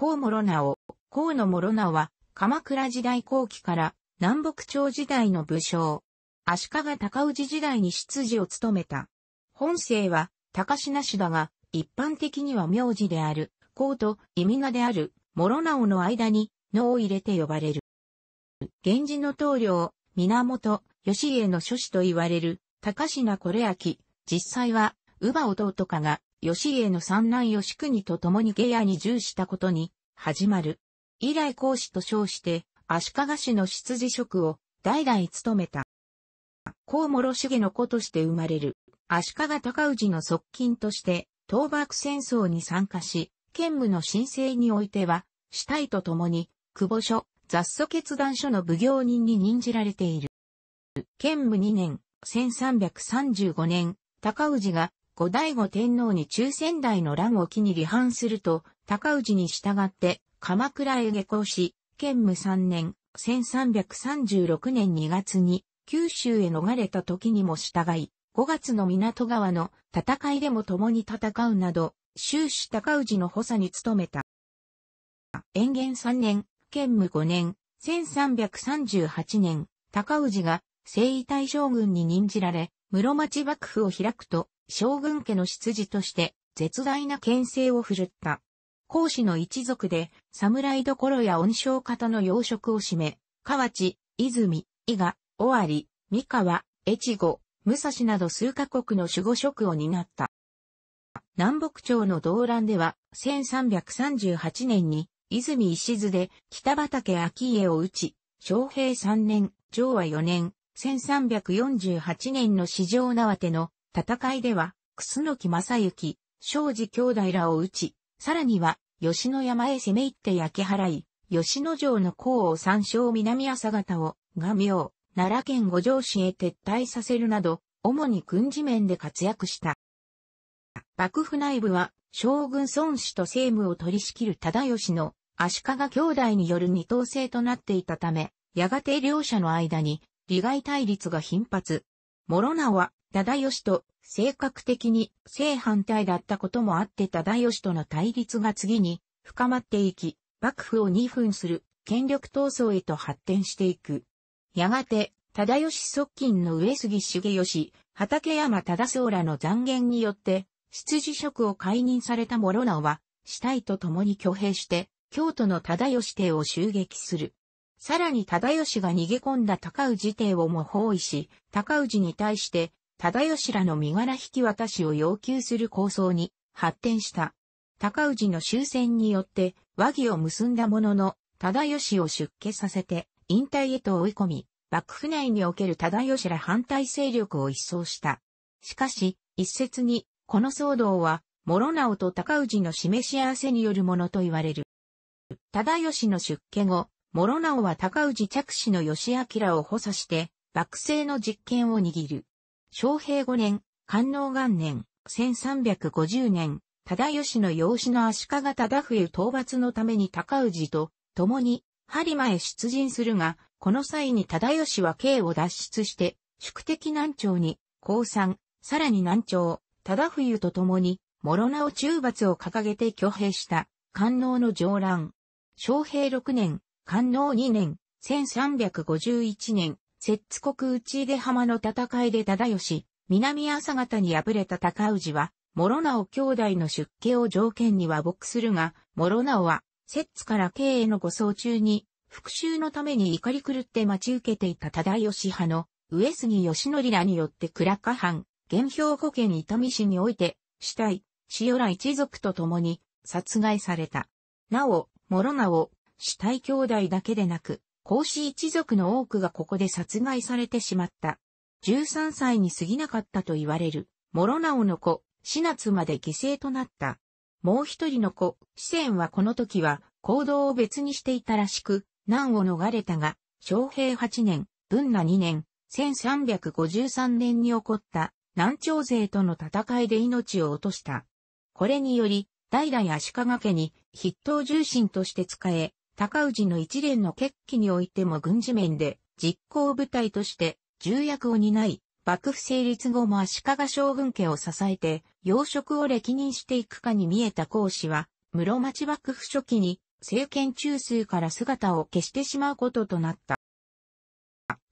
河諸直、河野諸直は、鎌倉時代後期から南北朝時代の武将、足利高氏時代に執事を務めた。本姓は、高品氏だが、一般的には名字である、公と意味名である、諸直の間に、能を入れて呼ばれる。源氏の棟梁、源、義家の諸子と言われる、高品これ明、実際は、乳母弟かが、吉家の三男吉国と共に下野に従したことに、始まる。以来講師と称して、足利氏の執事職を代々務めた。高諸重の子として生まれる、足利高氏の側近として、倒幕戦争に参加し、兼務の申請においては、死体と共に、久保所、雑祖決断所の奉行人に任じられている。兼務2年、1335年、高氏が後醍醐天皇に中仙台の乱を機に離反すると、高氏に従って鎌倉へ下校し、建武3年、1336年2月に九州へ逃れた時にも従い、5月の港川の戦いでも共に戦うなど、終始高氏の補佐に努めた。延元3年、建武5年、1338年、高氏が征夷大将軍に任じられ、室町幕府を開くと、将軍家の執事として絶大な牽制を振るった。孔子の一族で、侍どころや恩賞方の養殖を占め、河内、泉、伊賀、尾張、三河、越後、武蔵など数カ国の守護職を担った。南北朝の動乱では、1338年に、泉石津で北畠秋家を討ち、昌平3年、昭和4年、1348年の四条縄手の戦いでは、楠木正幸、庄司兄弟らを討ち、さらには、吉野山へ攻め入って焼き払い、吉野城の甲を参照南朝方を、が名、奈良県五条市へ撤退させるなど、主に軍事面で活躍した。幕府内部は、将軍孫子と政務を取り仕切る忠義の足利兄弟による二等制となっていたため、やがて両者の間に利害対立が頻発。諸名は、忠義と、性格的に正反対だったこともあって忠義との対立が次に深まっていき、幕府を二分する権力闘争へと発展していく。やがて、忠義側近の上杉重義、畠山忠相らの残言によって、執事職を解任された諸名は、死体と共に挙兵して、京都の忠義邸を襲撃する。さらに忠義が逃げ込んだ高氏邸をも包囲し、高氏に対して、忠義らの身柄引き渡しを要求する構想に発展した。高氏の終戦によって和議を結んだものの、忠義を出家させて引退へと追い込み、幕府内における忠義ら反対勢力を一掃した。しかし、一説に、この騒動は、諸直と高氏の示し合わせによるものと言われる。忠義の出家後、諸直は高氏着氏の吉明を補佐して、幕政の実権を握る。昌平五年、官能元年、1350年、忠義の養子の足利忠冬討伐のために高氏と共に播磨へ出陣するが、この際に忠義は京を脱出して、宿敵南朝に、降参、さらに南朝、忠冬と共に、諸直中罰を掲げて挙兵した、官能の上乱。昌平六年、官能2年、1351年、摂津国内出浜の戦いで忠義、南朝方に敗れた高氏は、諸直兄弟の出家を条件に和睦するが、諸直は、摂津から慶への護送中に、復讐のために怒り狂って待ち受けていた忠義派の、上杉義則らによって倉家藩、現兵庫県伊丹市において、死体、塩ら一族と共に、殺害された。なお、諸直、死体兄弟だけでなく、孔子一族の多くがここで殺害されてしまった。13歳に過ぎなかったと言われる、諸直の子、死夏まで犠牲となった。もう一人の子、四川はこの時は行動を別にしていたらしく、難を逃れたが、昌平八年、文那二年、1353年に起こった南朝勢との戦いで命を落とした。これにより、代々足利家に筆頭重臣として使え、高氏の一連の決起においても軍事面で実行部隊として重役を担い、幕府成立後も足利将軍家を支えて、要職を歴任していくかに見えた孔子は、室町幕府初期に政権中枢から姿を消してしまうこととなった。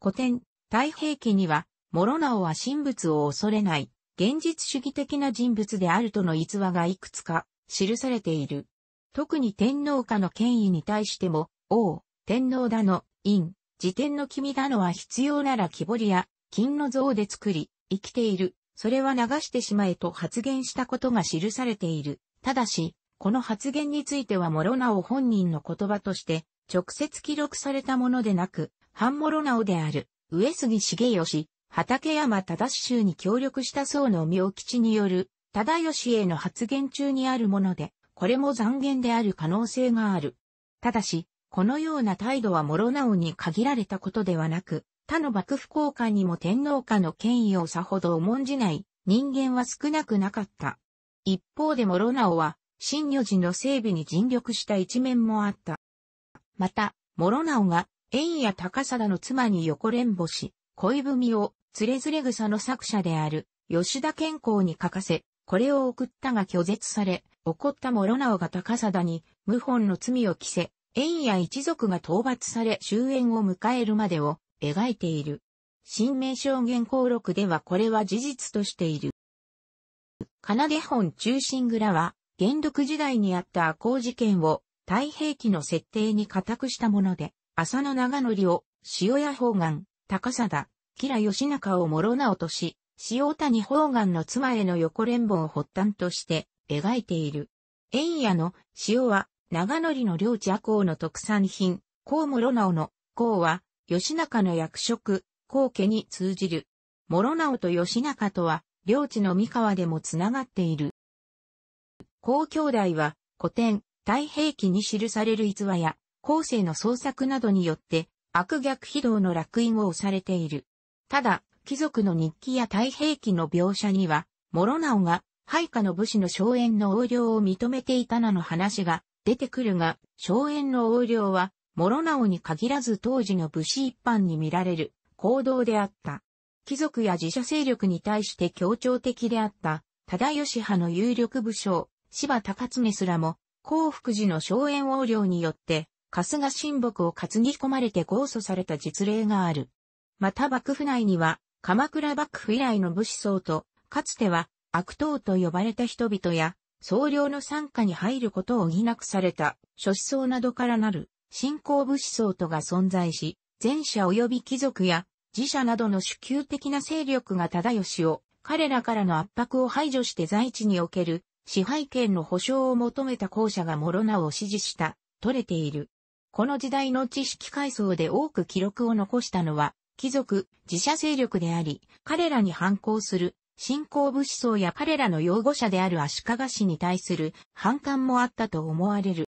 古典、太平記には、諸直は神仏を恐れない、現実主義的な人物であるとの逸話がいくつか記されている。特に天皇家の権威に対しても、王、天皇だの、陰、自典の君だのは必要なら木彫りや、金の像で作り、生きている、それは流してしまえと発言したことが記されている。ただし、この発言については諸直本人の言葉として、直接記録されたものでなく、半諸直である、上杉茂義、畠山忠衆に協力した僧の妙吉による、忠義への発言中にあるもので、これも残言である可能性がある。ただし、このような態度は諸直に限られたことではなく、他の幕府公官にも天皇家の権威をさほど重んじない人間は少なくなかった。一方で諸直は、新女寺の整備に尽力した一面もあった。また、諸直が、縁や高貞の妻に横連母し、恋文を、つれづれ草の作者である、吉田健康に書かせ、これを送ったが拒絶され、怒った諸直が高貞に、謀反の罪を着せ、縁や一族が討伐され終焉を迎えるまでを描いている。新名証言項録ではこれは事実としている。奏出本中心蔵は、元禄時代にあった赤穂事件を太平記の設定に固くしたもので、浅野長則を塩屋方眼、高貞、吉良義中を諸直とし、塩谷方眼の妻への横連盟を発端として、描いている。円野の塩は長野の領地阿公の特産品、高諸直の公は吉中の役職、公家に通じる。諸直と吉中とは領地の三河でもつながっている。公兄弟は古典、太平記に記される逸話や、後世の創作などによって悪逆非道の落印を押されている。ただ、貴族の日記や太平記の描写には、諸直が配下の武士の荘園の横領を認めていたなの話が出てくるが、荘園の横領は、諸直に限らず当時の武士一般に見られる行動であった。貴族や自社勢力に対して協調的であった、忠義派の有力武将、柴高常すらも、幸福寺の荘園横領によって、春日神木を担ぎ込まれて合訴された実例がある。また幕府内には、鎌倉幕府以来の武士層と、かつては悪党と呼ばれた人々や、総領の傘下に入ることを疑惑くされた、諸思想などからなる、信仰武士層とが存在し、前者及び貴族や、自社などの主級的な勢力が忠義を、彼らからの圧迫を排除して在地における、支配権の保障を求めた後者が諸名を支持した、取れている。この時代の知識階層で多く記録を残したのは、貴族、自社勢力であり、彼らに反抗する信仰武士層や彼らの擁護者である足利氏に対する反感もあったと思われる。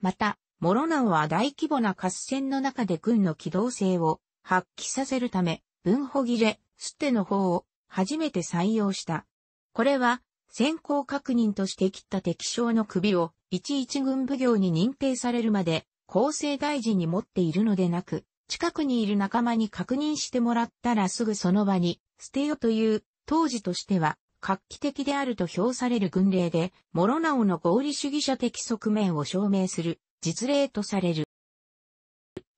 また、諸直は大規模な合戦の中で軍の機動性を発揮させるため、分法切れ、捨ての方を初めて採用した。これは、先行確認として切った敵将の首を、一一軍奉行に認定されるまで、厚生大臣に持っているのでなく、近くにいる仲間に確認してもらったらすぐその場に捨てよという当時としては画期的であると評される軍令で、諸直の合理主義者的側面を証明する実例とされる。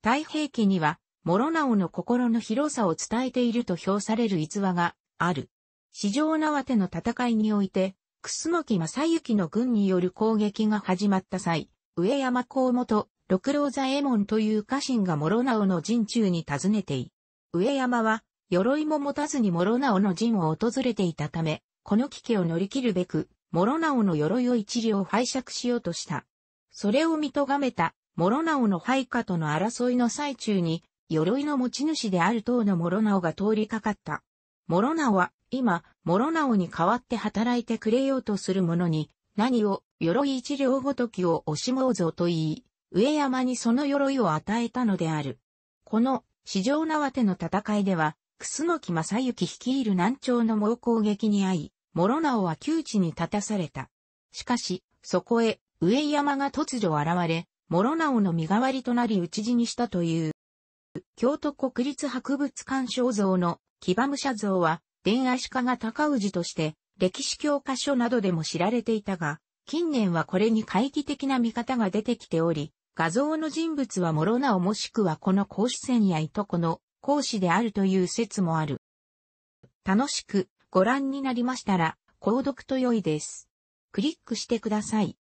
太平記には、諸直の心の広さを伝えていると評される逸話がある。四条縄手の戦いにおいて、楠木正幸の軍による攻撃が始まった際、上山公元、六郎左衛門という家臣が諸直の陣中に尋ねてい。上山は、鎧も持たずに諸直の陣を訪れていたため、この危機を乗り切るべく、諸直の鎧を一両拝借しようとした。それを見とがめた、諸直の配下との争いの最中に、鎧の持ち主である党の諸直が通りかかった。諸直は、今、諸直に代わって働いてくれようとする者に、何を、鎧一両ごときを押しもうぞと言い、上山にその鎧を与えたのである。この、四条縄手の戦いでは、楠木正幸率いる南朝の猛攻撃に遭い、諸直は窮地に立たされた。しかし、そこへ、上山が突如現れ、諸直の身代わりとなり討ち死にしたという。京都国立博物館肖像の騎馬武者像は、伝足利高氏として、歴史教科書などでも知られていたが、近年はこれに懐疑的な見方が出てきており、画像の人物は諸直もしくはこの公主戦やいとこの講師であるという説もある。楽しくご覧になりましたら、購読と良いです。クリックしてください。